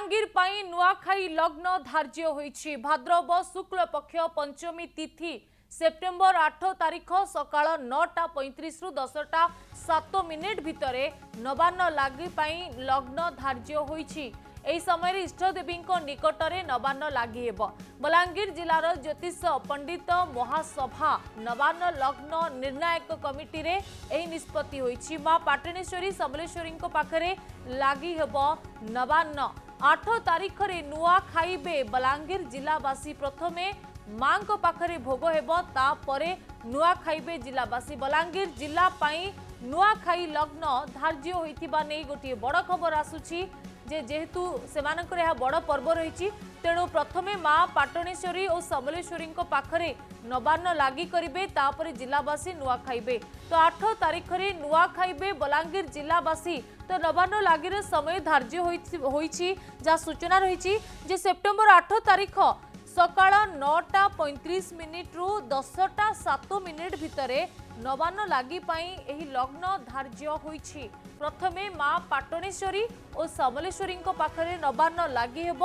জাহাঙ্গীর পাই নুয়াখাই লগ্ন ধার্য হয়েছে ভাদ্রব শুক্ল পক্ষ পঞ্চমী তিথি সেপ্টেম্বর আঠ তারিখ সকাল নটা পঁয়ত্রিশ রু দশটা সাত মিনিট ভিতরে নবান্ন লাগি পাই লগ্ন ধার্য হয়েছে এই সময় ইষ্টদেবী নিকটরে নবান্ন লাগি হব বলাঙ্গীর জেলার জ্যোতিষ পণ্ডিত মহাসভা নবান্ন লগ্ন নির্ণায়ক কমিটিরে এই নিষ্পতি হয়েছে মা পাটেশ্বরী সমলেশ্বরী পাখে লাগি হব নবান্ন আঠ তারিখরে নূয়া খাইবে বলাঙ্গীর জেলাবাসী প্রথমে মাঙ্ক পাখে ভোগ হব তাপরে নূয়া খাইবে জেলাবাসী বলাঙ্গীর জেলা পাই নূয়াখাই লগ্ন ধার্য হয়েছে গোটিয়ে বড় খবর আসুছি ଯେ ଯେହେତୁ ସେମାନଙ୍କର ଏହା ବଡ଼ ପର୍ବ ରହିଛି ତେଣୁ ପ୍ରଥମେ ମା ପାଟଣେଶ୍ୱରୀ ଓ ସମଲେଶ୍ୱରୀଙ୍କ ପାଖରେ ନବାନ୍ନ ଲାଗି କରିବେ ତାପରେ ଜିଲ୍ଲାବାସୀ ନୂଆ ଖାଇବେ ତ ଆଠ ତାରିଖରେ ନୂଆ ଖାଇବେ ବଲାଙ୍ଗୀର ଜିଲ୍ଲାବାସୀ ତ ନବାନ୍ନ ଲାଗିର ସମୟ ଧାର୍ଯ୍ୟ ହୋଇଛି ଯାହା ସୂଚନା ରହିଛି ଯେ ସେପ୍ଟେମ୍ବର ଆଠ ତାରିଖ ସକାଳ ନଅଟା ପଇଁତିରିଶ ମିନିଟ୍ରୁ ଦଶଟା ସାତ ମିନିଟ୍ ଭିତରେ নবান্ন লাগি এই লগ্ন ধার্য হয়েছে প্রথমে মা পাটণেশ্বরী ও সমলেশ্বরী পাখে নবান্ন লাগি হব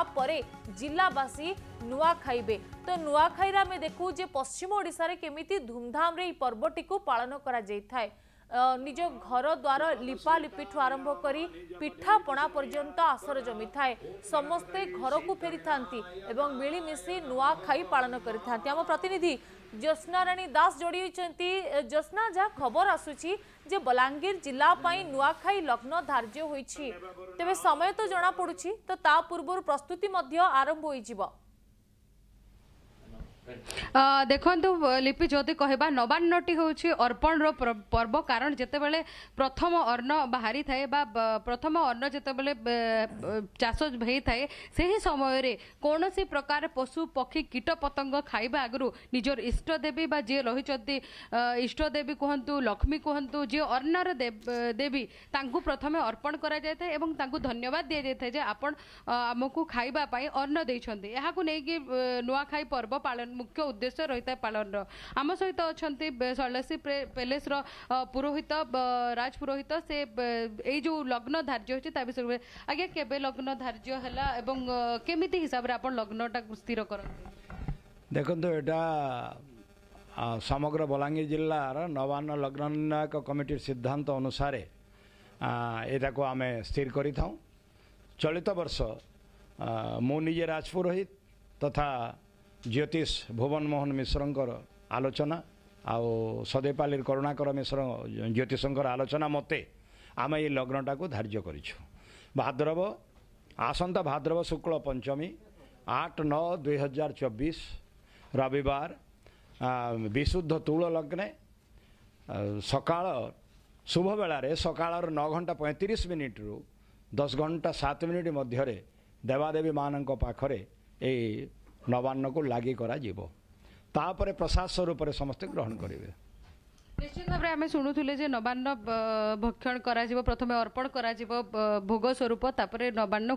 আপরে জেলাবাসী নূয়া খাইবে তো নূয়া খাইরে আমি দেখু যে পশ্চিম ওড়শার কেমিতি ধুমধামে এই পর্বটি পাাল করা যাই থাকে ନିଜ ଘରଦ୍ୱାର ଲିପାଲିପିଠୁ ଆରମ୍ଭ କରି ପିଠାପଣା ପର୍ଯ୍ୟନ୍ତ ଆସର ଜମିଥାଏ ସମସ୍ତେ ଘରକୁ ଫେରିଥାନ୍ତି ଏବଂ ମିଳିମିଶି ନୂଆଖାଇ ପାଳନ କରିଥାନ୍ତି ଆମ ପ୍ରତିନିଧି ଜ୍ୟୋତ୍ନାରାଣୀ ଦାସ ଯୋଡ଼ିଛନ୍ତି ଜ୍ୟୋତ୍ନା ଯାହା ଖବର ଆସୁଛି ଯେ ବଲାଙ୍ଗୀର ଜିଲ୍ଲା ପାଇଁ ନୂଆଖାଇ ଲଗ୍ନ ଧାର୍ଯ୍ୟ ହୋଇଛି ତେବେ ସମୟ ତ ଜଣାପଡ଼ୁଛି ତ ତା ପୂର୍ବରୁ ପ୍ରସ୍ତୁତି ମଧ୍ୟ ଆରମ୍ଭ ହୋଇଯିବ ଦେଖନ୍ତୁ ଲିପି ଯଦି କହିବା ନବାନ୍ନଟି ହେଉଛି ଅର୍ପଣର ପର୍ବ କାରଣ ଯେତେବେଳେ ପ୍ରଥମ ଅର୍ଣ୍ଣ ବାହାରିଥାଏ ବା ପ୍ରଥମ ଅର୍ଣ୍ଣ ଯେତେବେଳେ ଚାଷ ହୋଇଥାଏ ସେହି ସମୟରେ କୌଣସି ପ୍ରକାର ପଶୁ ପକ୍ଷୀ କୀଟ ପତଙ୍ଗ ଖାଇବା ଆଗରୁ ନିଜର ଇଷ୍ଟଦେବୀ ବା ଯିଏ ରହିଛନ୍ତି ଇଷ୍ଟଦେବୀ କୁହନ୍ତୁ ଲକ୍ଷ୍ମୀ କୁହନ୍ତୁ ଯିଏ ଅର୍ଣ୍ଣର ଦେବୀ ତାଙ୍କୁ ପ୍ରଥମେ ଅର୍ପଣ କରାଯାଇଥାଏ ଏବଂ ତାଙ୍କୁ ଧନ୍ୟବାଦ ଦିଆଯାଇଥାଏ ଯେ ଆପଣ ଆମକୁ ଖାଇବା ପାଇଁ ଅର୍ଣ୍ଣ ଦେଇଛନ୍ତି ଏହାକୁ ନେଇକି ନୂଆଖାଇ ପର୍ବ ପାଳନ ମୁଖ୍ୟ ଉଦ୍ଦେଶ୍ୟ ରହିଥାଏ ପାଳନର ଆମ ସହିତ ଅଛନ୍ତି ଶୈଳଶ୍ରୀ ପ୍ୟାଲେସ୍ର ପୁରୋହିତ ରାଜ ପୁରୋହିତ ସେ ଏଇ ଯେଉଁ ଲଗ୍ନ ଧାର୍ଯ୍ୟ ହୋଇଛି ତା ବିଷୟରେ ଆଜ୍ଞା କେବେ ଲଗ୍ନ ଧାର୍ଯ୍ୟ ହେଲା ଏବଂ କେମିତି ହିସାବରେ ଆପଣ ଲଗ୍ନଟା ସ୍ଥିର କରନ୍ତି ଦେଖନ୍ତୁ ଏଇଟା ସମଗ୍ର ବଲାଙ୍ଗୀର ଜିଲ୍ଲାର ନବାନ୍ନ ଲଗ୍ନ ନିର୍ଣ୍ଣାୟକ କମିଟି ସିଦ୍ଧାନ୍ତ ଅନୁସାରେ ଏଇଟାକୁ ଆମେ ସ୍ଥିର କରିଥାଉ ଚଳିତ ବର୍ଷ ମୁଁ ନିଜେ ରାଜପୁରୋହିତ ତଥା ଜ୍ୟୋତିଷ ଭୁବନ ମୋହନ ମିଶ୍ରଙ୍କର ଆଲୋଚନା ଆଉ ସଦେପାଲି କରୁଣାକର ମିଶ୍ର ଜ୍ୟୋତିଷଙ୍କର ଆଲୋଚନା ମୋତେ ଆମେ ଏଇ ଲଗ୍ନଟାକୁ ଧାର୍ଯ୍ୟ କରିଛୁ ଭାଦ୍ରବ ଆସନ୍ତା ଭାଦ୍ରବ ଶୁକ୍ଳ ପଞ୍ଚମୀ ଆଠ ନଅ ଦୁଇହଜାର ଚବିଶ ରବିବାର ବିଶୁଦ୍ଧ ତୁଳ ଲଗ୍ନେ ସକାଳ ଶୁଭ ବେଳାରେ ସକାଳର ନଅ ଘଣ୍ଟା ପଇଁତିରିଶ ମିନିଟ୍ରୁ ଦଶ ଘଣ୍ଟା ସାତ ମିନିଟ୍ ମଧ୍ୟରେ ଦେବାଦେବୀମାନଙ୍କ ପାଖରେ ଏଇ ନବାନ୍ନକୁ ଲାଗି କରାଯିବ ତାପରେ ପ୍ରଶାସ ରୂପରେ ସମସ୍ତେ ଗ୍ରହଣ କରିବେ ନିଶ୍ଚିତ ଭାବରେ ଆମେ ଶୁଣୁଥିଲେ ଯେ ନବାନ୍ନ ଭକ୍ଷଣ କରାଯିବ ପ୍ରଥମେ ଅର୍ପଣ କରାଯିବ ଭୋଗ ସ୍ୱରୂପ ତାପରେ ନବାନ୍ନ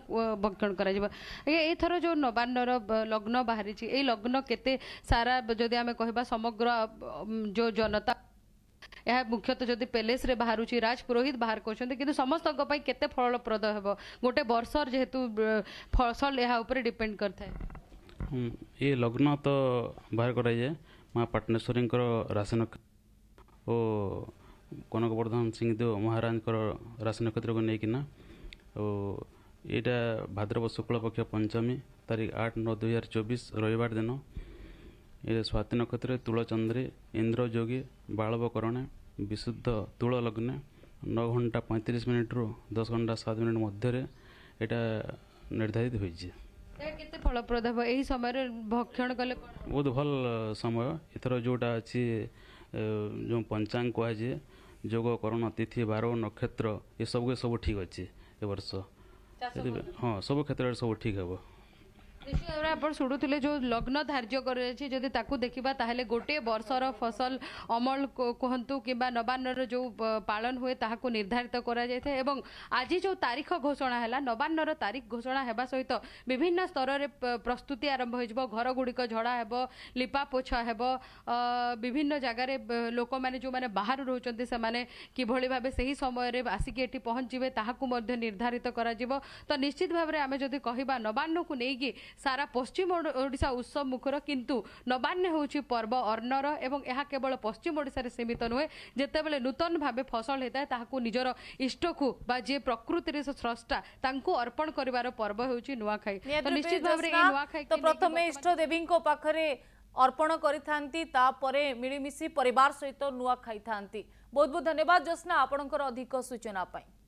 ଭକ୍ଷଣ କରାଯିବ ଆଜ୍ଞା ଏଥର ଯେଉଁ ନବାନ୍ନର ଲଗ୍ନ ବାହାରିଛି ଏଇ ଲଗ୍ନ କେତେ ସାରା ଯଦି ଆମେ କହିବା ସମଗ୍ର ଯେଉଁ ଜନତା ଏହା ମୁଖ୍ୟତଃ ଯଦି ପ୍ୟାଲେସ୍ରେ ବାହାରୁଛି ରାଜ ପୁରୋହିତ ବାହାର କରୁଛନ୍ତି କିନ୍ତୁ ସମସ୍ତଙ୍କ ପାଇଁ କେତେ ଫଳପ୍ରଦ ହେବ ଗୋଟେ ବର୍ଷର ଯେହେତୁ ଫସଲ ଏହା ଉପରେ ଡିପେଣ୍ଡ କରିଥାଏ ଏ ଲଗ୍ନ ତ ବାହାର କରାଯାଏ ମା ପାଟନେଶ୍ୱରୀଙ୍କର ରାଶି ଓ କନକବର୍ଦ୍ଧନ ସିଂହଦେବ ମହାରାଜଙ୍କର ରାଶି ନକ୍ଷତ୍ରକୁ ନେଇକିନା ଓ ଏଇଟା ଭାଦ୍ରବ ଶୁକ୍ଳପକ୍ଷ ପଞ୍ଚମୀ ତାରିଖ ଆଠ ନଅ ଦୁଇହଜାର ଚବିଶ ରବିବାର ଦିନ ଏ ସ୍ୱାତି ନକ୍ଷତ୍ରରେ ତୁଳଚନ୍ଦ୍ରୀ ଇନ୍ଦ୍ରଯୋଗୀ ବାଳବକରଣେ ବିଶୁଦ୍ଧ ତୁଳ ଲଗ୍ନ ନଅ ଘଣ୍ଟା ପଇଁତିରିଶ ମିନିଟ୍ରୁ ଦଶ ଘଣ୍ଟା ସାତ ମିନିଟ୍ ମଧ୍ୟରେ ଏଇଟା ନିର୍ଦ୍ଧାରିତ ହୋଇଛି କେତେ ଫଳପ୍ରଦ ହେବ ଏହି ସମୟରେ ଭକ୍ଷଣ କଲେ ବହୁତ ଭଲ ସମୟ ଏଥର ଯେଉଁଟା ଅଛି ଯେଉଁ ପଞ୍ଚାଙ୍ଗ କୁହାଯାଏ ଯୋଗ କରଣ ତିଥି ବାର ନକ୍ଷତ୍ର ଏସବୁ ସବୁ ଠିକ୍ ଅଛି ଏ ବର୍ଷ ହଁ ସବୁ କ୍ଷେତ୍ରରେ ସବୁ ଠିକ୍ ହେବ কৃষি ଆପଣ ଶୁଣୁଥିଲେ ଯେଉଁ ଲଗ୍ନ ଧାର୍ଯ୍ୟ କରିଅଛି ଯଦି ତାକୁ ଦେଖିବା ତାହେଲେ ଗୋଟିଏ ବର୍ଷର ଫସଲ ଅମଳ କୁହନ୍ତୁ କିମ୍ବା ନବାନ୍ନର ଯେଉଁ ପାଳନ ହୁଏ ତାହାକୁ ନିର୍ଦ୍ଧାରିତ କରାଯାଇଥାଏ ଏବଂ ଆଜି ଯେଉଁ ତାରିଖ ଘୋଷଣା ହେଲା ନବାନ୍ନର ତାରିଖ ଘୋଷଣା ହେବା ସହିତ ବିଭିନ୍ନ ସ୍ତରରେ ପ୍ରସ୍ତୁତି ଆରମ୍ଭ ହୋଇଯିବ ଘରଗୁଡ଼ିକ ଝଡ଼ା ହେବ ଲିପା ପୋଛା ହେବ ବିଭିନ୍ନ ଜାଗାରେ ଲୋକମାନେ ଯେଉଁମାନେ ବାହାରୁ ରହୁଛନ୍ତି ସେମାନେ କିଭଳି ଭାବେ ସେହି ସମୟରେ ଆସିକି ଏଠି ପହଞ୍ଚିବେ ତାହାକୁ ମଧ୍ୟ ନିର୍ଦ୍ଧାରିତ କରାଯିବ ତ ନିଶ୍ଚିତ ଭାବରେ ଆମେ ଯଦି କହିବା ନବାନ୍ନକୁ ନେଇକି ସାରା ପଶ୍ଚିମ ଓଡ଼ିଶା ଉତ୍ସବ ମୁଖର କିନ୍ତୁ ନବାନ୍ୟ ହେଉଛି ପର୍ବ ଅର୍ଣ୍ଣର ଏବଂ ଏହା କେବଳ ପଶ୍ଚିମ ଓଡ଼ିଶାରେ ସୀମିତ ନୁହେଁ ଯେତେବେଳେ ନୂତନ ଭାବେ ଫସଲ ହୋଇଥାଏ ତାହାକୁ ନିଜର ଇଷ୍ଟକୁ ବା ଯିଏ ପ୍ରକୃତିରେ ସେ ସ୍ରଷ୍ଟା ତାଙ୍କୁ ଅର୍ପଣ କରିବାର ପର୍ବ ହେଉଛି ନୂଆଖାଇ ନିଶ୍ଚିତ ଭାବରେ ପ୍ରଥମେ ଇଷ୍ଟ ଦେବୀଙ୍କ ପାଖରେ ଅର୍ପଣ କରିଥାନ୍ତି ତାପରେ ମିଳିମିଶି ପରିବାର ସହିତ ନୂଆ ଖାଇଥାନ୍ତି ବହୁତ ବହୁତ ଧନ୍ୟବାଦ ଜ୍ୟୋତ୍ନା ଆପଣଙ୍କର ଅଧିକ ସୂଚନା ପାଇଁ